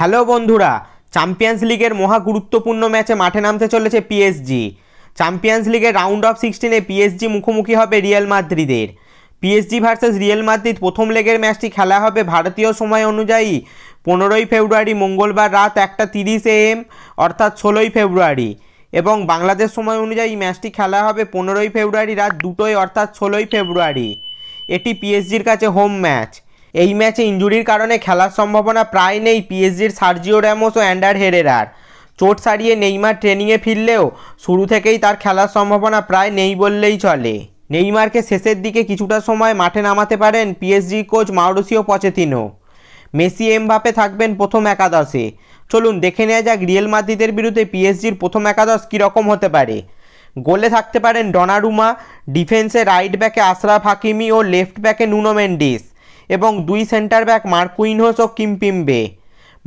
hello বন্ধুরা champions লিগের মহা গুরুত্বপূর্ণ ম্যাচে মাঠে নামতে চলেছে পিএসজি চ্যাম্পিয়ন্স লিগের রাউন্ড অফ সিক্সটিনে পিএসজি মুখোমুখি হবে রিয়াল মাদ্রিদের পিএসজি ভার্সেস রিয়াল মাদ্রিদ প্রথম লেগের ম্যাচটি খেলা হবে ভারতীয় সময় অনুযায়ী পনেরোই ফেব্রুয়ারি মঙ্গলবার রাত একটা তিরিশ এম অর্থাৎ ষোলোই ফেব্রুয়ারি এবং বাংলাদেশ সময় অনুযায়ী ম্যাচটি খেলা হবে পনেরোই ফেব্রুয়ারি রাত দুটোই অর্থাৎ ষোলোই ফেব্রুয়ারি এটি পিএসজির কাছে হোম ম্যাচ এই ম্যাচে ইঞ্জুরির কারণে খেলার সম্ভাবনা প্রায় নেই পিএসজির সার্জিও র্যামোস ও অ্যান্ডার হেরেরার চোট সারিয়ে নেইমার ট্রেনিংয়ে ফিরলেও শুরু থেকেই তার খেলার সম্ভাবনা প্রায় নেই বললেই চলে নেইমারকে শেষের দিকে কিছুটা সময় মাঠে নামাতে পারেন PSG coach Mauricio Pochettino Messi Mbappe থাকবেন প্রথম একাদশে চলুন দেখে নেওয়া যাক রিয়েল মাদ্রিদের বিরুদ্ধে পিএসজির প্রথম একাদশ কীরকম হতে পারে গোলে থাকতে পারেন ডোনারুমা ডিফেন্সে রাইট ব্যাকে আশরাফ হাকিমি ও লেফট ব্যাকে নুনো মেন্ডিস এবং দুই সেন্টার ব্যাক মার্কুইনহোস ও কিমপিম্বে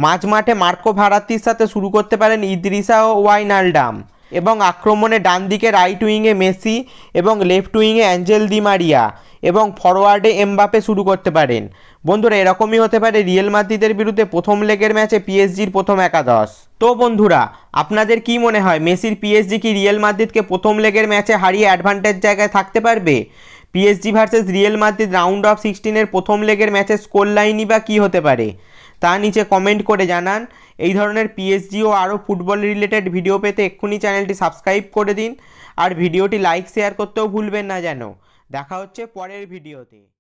মাঝ মাঠে মার্কো ভারাতির সাথে শুরু করতে পারেন ইদ্রিসা ও ওয়াইনালডাম এবং আক্রমণে ডান দিকে রাইট উইংয়ে মেসি এবং লেফট উইংয়ে অ্যাঞ্জেল মারিয়া এবং ফরওয়ার্ডে এমবাপে শুরু করতে পারেন বন্ধুরা এরকমই হতে পারে রিয়েল মাদ্রিদের বিরুদ্ধে প্রথম লেগের ম্যাচে পিএসজির প্রথম একাদশ তো বন্ধুরা আপনাদের কি মনে হয় মেসির পিএসজি কি রিয়েল মাদ্রিদকে প্রথম লেগের ম্যাচে হারিয়ে অ্যাডভান্টেজ জায়গায় থাকতে পারবে PSG versus Real Madrid round of সিক্সটিনের প্রথম লেগের ম্যাচে স্কোর লাইনই বা কী হতে পারে তা নিচে কমেন্ট করে জানান এই ধরনের পিএসজি ও আরও ফুটবল রিলেটেড ভিডিও পেতে এক্ষুনি চ্যানেলটি সাবস্ক্রাইব করে দিন আর ভিডিওটি লাইক শেয়ার করতেও ভুলবেন না যেন দেখা হচ্ছে পরের ভিডিওতে